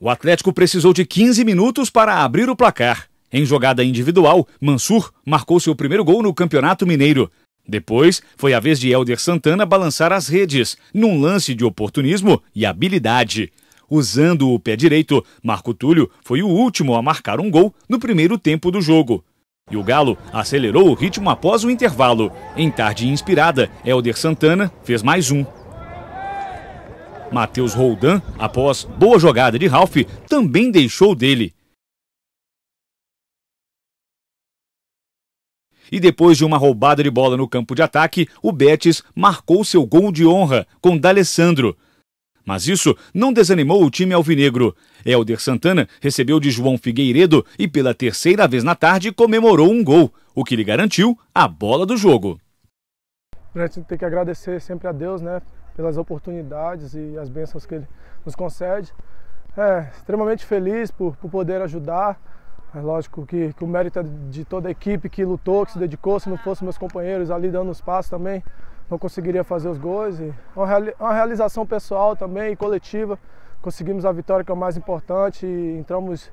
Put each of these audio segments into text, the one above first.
O Atlético precisou de 15 minutos para abrir o placar. Em jogada individual, Mansur marcou seu primeiro gol no Campeonato Mineiro. Depois, foi a vez de Helder Santana balançar as redes, num lance de oportunismo e habilidade. Usando o pé direito, Marco Túlio foi o último a marcar um gol no primeiro tempo do jogo. E o Galo acelerou o ritmo após o intervalo. Em tarde inspirada, Helder Santana fez mais um. Matheus Roldan, após boa jogada de Ralph, também deixou dele. E depois de uma roubada de bola no campo de ataque, o Betis marcou seu gol de honra com D'Alessandro. Mas isso não desanimou o time alvinegro. Helder Santana recebeu de João Figueiredo e pela terceira vez na tarde comemorou um gol, o que lhe garantiu a bola do jogo. A gente tem que agradecer sempre a Deus, né, pelas oportunidades e as bênçãos que Ele nos concede. É, extremamente feliz por, por poder ajudar. É lógico que, que o mérito é de toda a equipe que lutou, que se dedicou. Se não fossem meus companheiros ali dando os passos também, não conseguiria fazer os gols. E uma realização pessoal também e coletiva. Conseguimos a vitória que é o mais importante e entramos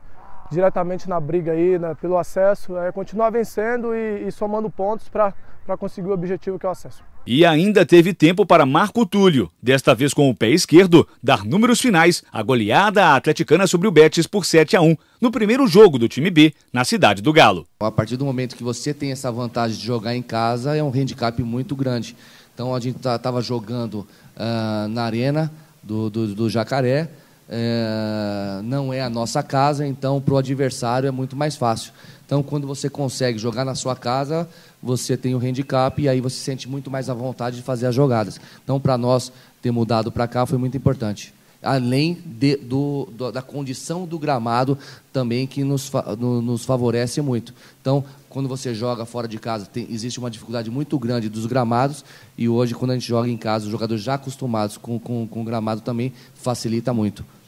diretamente na briga aí né, pelo acesso, é continuar vencendo e, e somando pontos para conseguir o objetivo que é o acesso. E ainda teve tempo para Marco Túlio, desta vez com o pé esquerdo, dar números finais à goleada atleticana sobre o Betis por 7 a 1 no primeiro jogo do time B, na cidade do Galo. A partir do momento que você tem essa vantagem de jogar em casa, é um handicap muito grande. Então a gente estava tá, jogando uh, na arena do, do, do Jacaré, é, não é a nossa casa, então para o adversário é muito mais fácil. Então, quando você consegue jogar na sua casa, você tem o handicap e aí você sente muito mais à vontade de fazer as jogadas. Então, para nós ter mudado para cá foi muito importante além de, do, da condição do gramado também que nos, nos favorece muito. Então, quando você joga fora de casa, tem, existe uma dificuldade muito grande dos gramados, e hoje, quando a gente joga em casa, os jogadores já acostumados com, com o gramado também facilita muito.